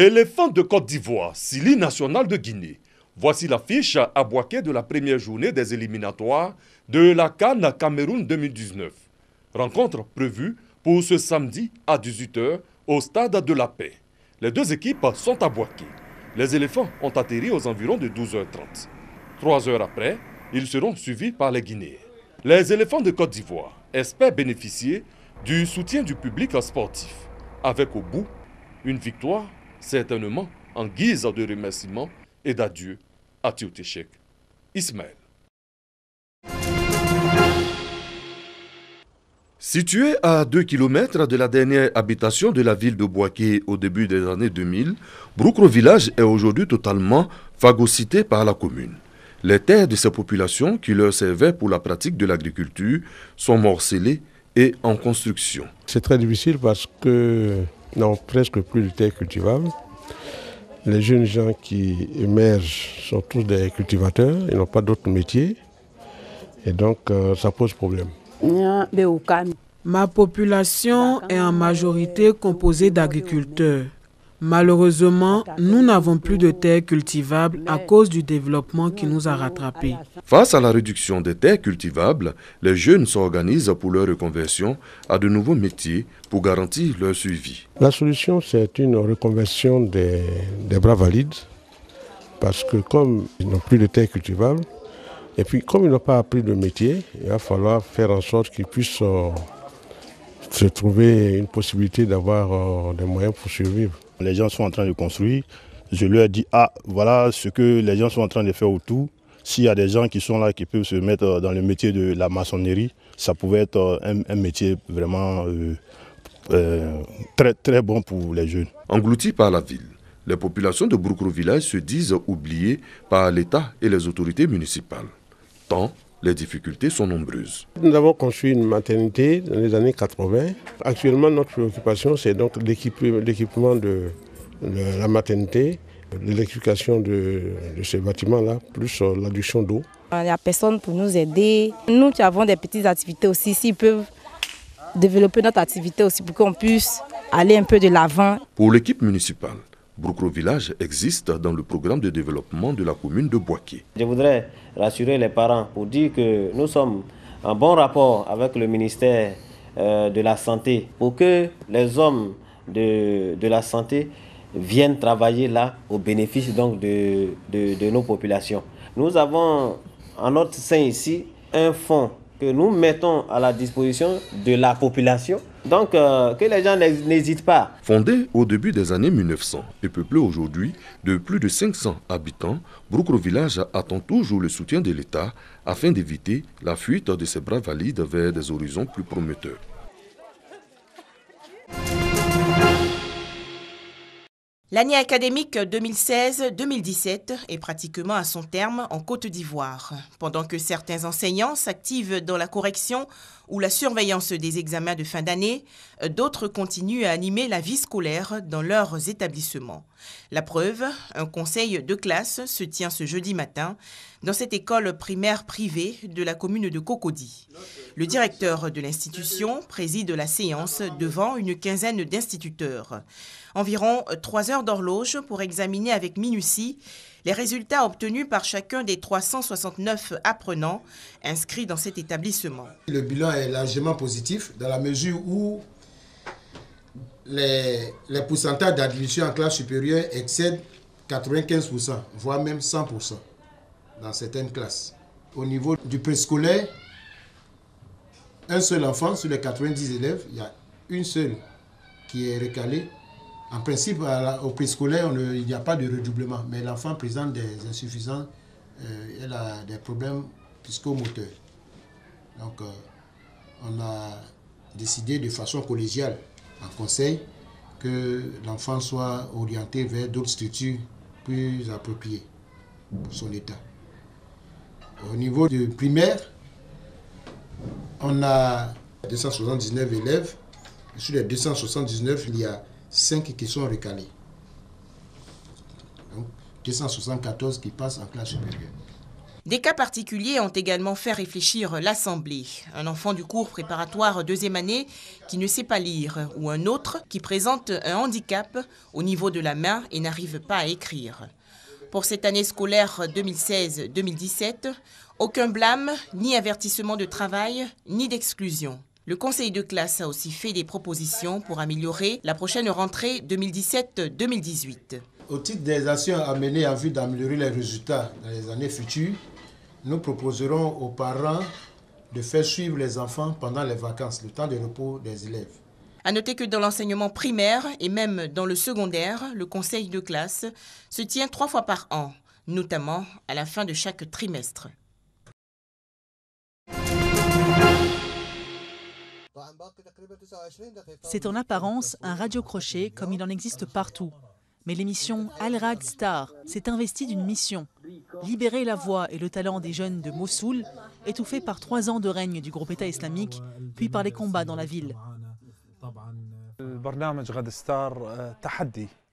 Éléphants de Côte d'Ivoire, Sili national de Guinée. Voici l'affiche à Boaké de la première journée des éliminatoires de la Cannes Cameroun 2019. Rencontre prévue pour ce samedi à 18h au Stade de la Paix. Les deux équipes sont à Boaké. Les éléphants ont atterri aux environs de 12h30. Trois heures après, ils seront suivis par les Guinéens. Les éléphants de Côte d'Ivoire espèrent bénéficier du soutien du public sportif, avec au bout une victoire certainement en guise de remerciement et d'adieu à Tiotéchek Ismaël. Situé à 2 km de la dernière habitation de la ville de Boaké au début des années 2000, Broukro Village est aujourd'hui totalement phagocyté par la commune. Les terres de ces populations qui leur servaient pour la pratique de l'agriculture sont morcelées et en construction. C'est très difficile parce que n'ont presque plus de terres cultivables. Les jeunes gens qui émergent sont tous des cultivateurs, ils n'ont pas d'autres métiers. Et donc, euh, ça pose problème. Ma population est en majorité composée d'agriculteurs. Malheureusement, nous n'avons plus de terres cultivables à cause du développement qui nous a rattrapés. Face à la réduction des terres cultivables, les jeunes s'organisent pour leur reconversion à de nouveaux métiers pour garantir leur suivi. La solution, c'est une reconversion des, bras valides, parce que comme ils n'ont plus de terres cultivables, et puis comme ils n'ont pas appris de métier, il va falloir faire en sorte qu'ils puissent euh, se trouver une possibilité d'avoir euh, des moyens pour survivre. Les gens sont en train de construire. Je leur dis, ah, voilà ce que les gens sont en train de faire autour. S'il y a des gens qui sont là, qui peuvent se mettre euh, dans le métier de la maçonnerie, ça pouvait être euh, un, métier vraiment euh, très, très bon pour les jeunes. Engloutis par la ville, les populations de Broukro Village se disent oubliées par l'État et les autorités municipales. Tant les difficultés sont nombreuses. Nous avons construit une maternité dans les années 80. Actuellement, notre préoccupation, c'est donc l'équipement de, la maternité, l'électrification de, de ces bâtiments-là, plus euh, l'adduction d'eau. Il n'y a personne pour nous aider. Nous qui avons des petites activités aussi, s'ils peuvent développer notre activité aussi pour qu'on puisse aller un peu de l'avant. Pour l'équipe municipale, Broukro Village existe dans le programme de développement de la commune de Boaké. Je voudrais rassurer les parents pour dire que nous sommes en bon rapport avec le ministère euh, de la Santé pour que les hommes de, la Santé viennent travailler là au bénéfice donc de, de nos populations. Nous avons en notre sein ici un fonds que nous mettons à la disposition de la population donc, euh, que les gens n'hésitent pas. Fondé au début des années 1900 et peuplé aujourd'hui de plus de 500 habitants, Broukro Village attend toujours le soutien de l'État afin d'éviter la fuite de ses bras valides vers des horizons plus prometteurs. L'année académique 2016-2017 est pratiquement à son terme en Côte d'Ivoire. Pendant que certains enseignants s'activent dans la correction ou la surveillance des examens de fin d'année, d'autres continuent à animer la vie scolaire dans leurs établissements. La preuve, un conseil de classe se tient ce jeudi matin dans cette école primaire privée de la commune de Cocody. Le directeur de l'institution préside la séance devant une quinzaine d'instituteurs environ euh, trois heures d'horloge pour examiner avec minutie les résultats obtenus par chacun des 369 apprenants inscrits dans cet établissement. Le bilan est largement positif dans la mesure où les, les pourcentages d'admission en classe supérieure excèdent 95%, voire même 100% dans certaines classes. Au niveau du préscolaire, un seul enfant sur les 90 élèves, il y a une seule qui est recalée en principe, au au scolaire il n'y a pas de redoublement, mais l'enfant présente des insuffisants, euh, elle a des problèmes psychomoteurs. Donc, euh, on a décidé de façon collégiale, en conseil, que l'enfant soit orienté vers d'autres structures plus appropriées pour son état. Au niveau du primaire, on a 279 élèves. Sur les 279, il y a 5 qui sont recalés. Donc 274 qui passent en classe supérieure. Des cas particuliers ont également fait réfléchir l'Assemblée. Un enfant du cours préparatoire deuxième année qui ne sait pas lire ou un autre qui présente un handicap au niveau de la main et n'arrive pas à écrire. Pour cette année scolaire 2016-2017, aucun blâme, ni avertissement de travail, ni d'exclusion. Le conseil de classe a aussi fait des propositions pour améliorer la prochaine rentrée 2017-2018. Au titre des actions à mener en vue d'améliorer les résultats dans les années futures, nous proposerons aux parents de faire suivre les enfants pendant les vacances, le temps de repos des élèves. A noter que dans l'enseignement primaire et même dans le secondaire, le conseil de classe se tient trois fois par an, notamment à la fin de chaque trimestre. C'est en apparence un radio-crochet comme il en existe partout. Mais l'émission al rad Star s'est investie d'une mission libérer la voix et le talent des jeunes de Mossoul, étouffés par trois ans de règne du groupe État islamique, puis par les combats dans la ville.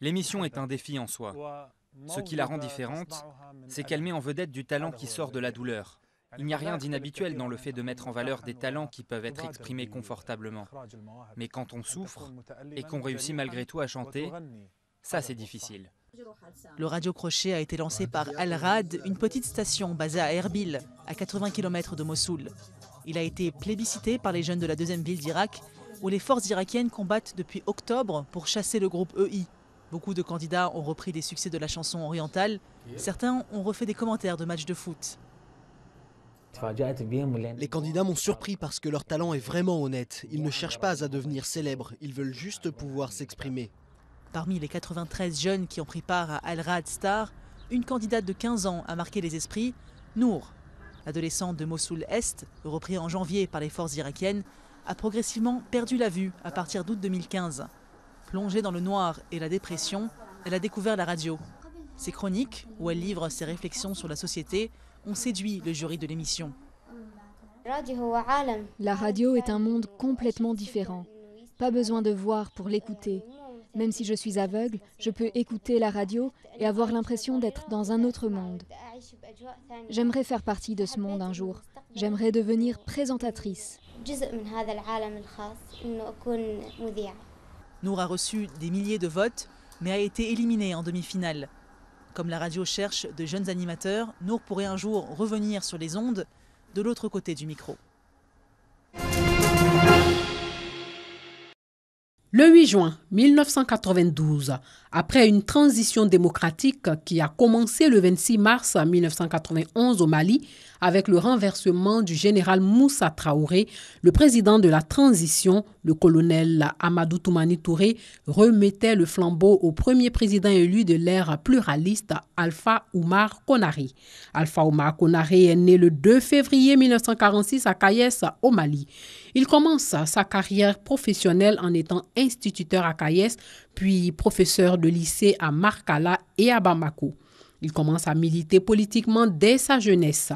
L'émission est un défi en soi. Ce qui la rend différente, c'est qu'elle met en vedette du talent qui sort de la douleur. Il n'y a rien d'inhabituel dans le fait de mettre en valeur des talents qui peuvent être exprimés confortablement. Mais quand on souffre et qu'on réussit malgré tout à chanter, ça c'est difficile. Le radio-crochet a été lancé par Al-Rad, une petite station basée à Erbil, à 80 km de Mossoul. Il a été plébiscité par les jeunes de la deuxième ville d'Irak, où les forces irakiennes combattent depuis octobre pour chasser le groupe EI. Beaucoup de candidats ont repris des succès de la chanson orientale. Certains ont refait des commentaires de matchs de foot. Ah, les candidats m'ont surpris parce que leur talent est vraiment honnête. Ils ne cherchent pas à devenir célèbres, ils veulent juste pouvoir s'exprimer. Parmi les 93 jeunes qui ont pris part à Al Rad Star, une candidate de 15 ans a marqué les esprits, Nour. adolescente de Mossoul-Est, repris en janvier par les forces irakiennes, a progressivement perdu la vue à partir d'août 2015. Plongée dans le noir et la dépression, elle a découvert la radio. Ses chroniques, où elle livre ses réflexions sur la société, on séduit le jury de l'émission. La radio est un monde complètement différent. Pas besoin de voir pour l'écouter. Même si je suis aveugle, je peux écouter la radio et avoir l'impression d'être dans un autre monde. J'aimerais faire partie de ce monde un jour. J'aimerais devenir présentatrice. Nour a reçu des milliers de votes, mais a été éliminée en demi-finale. Comme la radio cherche de jeunes animateurs, Nour pourrait un jour revenir sur les ondes de l'autre côté du micro. Le 8 juin 1992, après une transition démocratique qui a commencé le 26 mars 1991 au Mali avec le renversement du général Moussa Traoré, le président de la transition, le colonel Amadou Toumani Touré, remettait le flambeau au premier président élu de l'ère pluraliste, Alpha Oumar Konari. Alpha Oumar Konari est né le 2 février 1946 à Kayes, au Mali. Il commence sa carrière professionnelle en étant instituteur à Kayes, puis professeur de lycée à Markala et à Bamako. Il commence à militer politiquement dès sa jeunesse.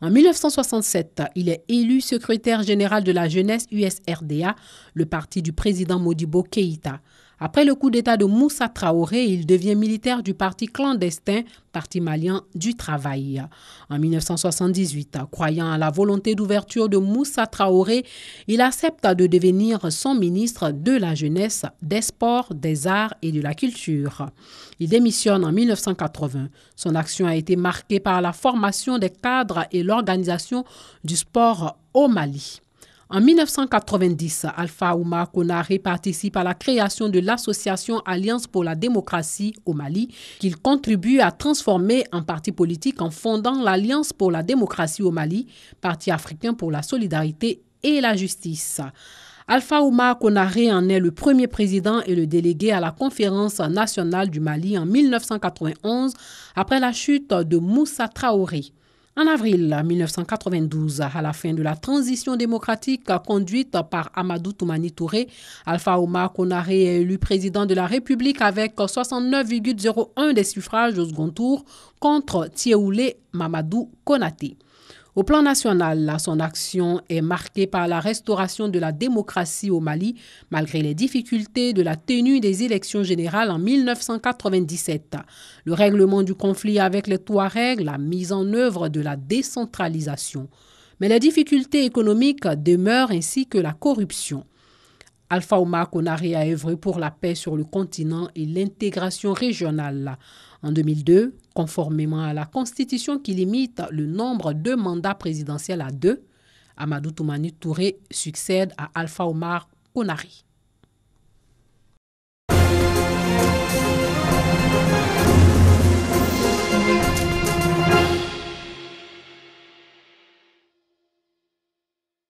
En 1967, il est élu secrétaire général de la jeunesse USRDA, le parti du président Modibo Keïta. Après le coup d'État de Moussa Traoré, il devient militaire du parti clandestin, Parti malien du travail. En 1978, croyant à la volonté d'ouverture de Moussa Traoré, il accepte de devenir son ministre de la jeunesse, des sports, des arts et de la culture. Il démissionne en 1980. Son action a été marquée par la formation des cadres et l'organisation du sport au Mali. En 1990, Alpha Oumar Konaré participe à la création de l'association Alliance pour la démocratie au Mali, qu'il contribue à transformer en parti politique en fondant l'Alliance pour la démocratie au Mali, parti africain pour la solidarité et la justice. Alpha Oumar Konaré en est le premier président et le délégué à la conférence nationale du Mali en 1991 après la chute de Moussa Traoré. En avril 1992, à la fin de la transition démocratique conduite par Amadou Toumani Touré, Alpha Omar Konare est élu président de la République avec 69,01 des suffrages au second tour contre Thieoulé Mamadou Konaté. Au plan national, son action est marquée par la restauration de la démocratie au Mali, malgré les difficultés de la tenue des élections générales en 1997. Le règlement du conflit avec les Touaregs, la mise en œuvre de la décentralisation. Mais les difficultés économiques demeurent ainsi que la corruption. Alpha Omar Konari a œuvré pour la paix sur le continent et l'intégration régionale. En 2002, Conformément à la Constitution qui limite le nombre de mandats présidentiels à deux, Amadou Toumani Touré succède à Alpha Omar Konari.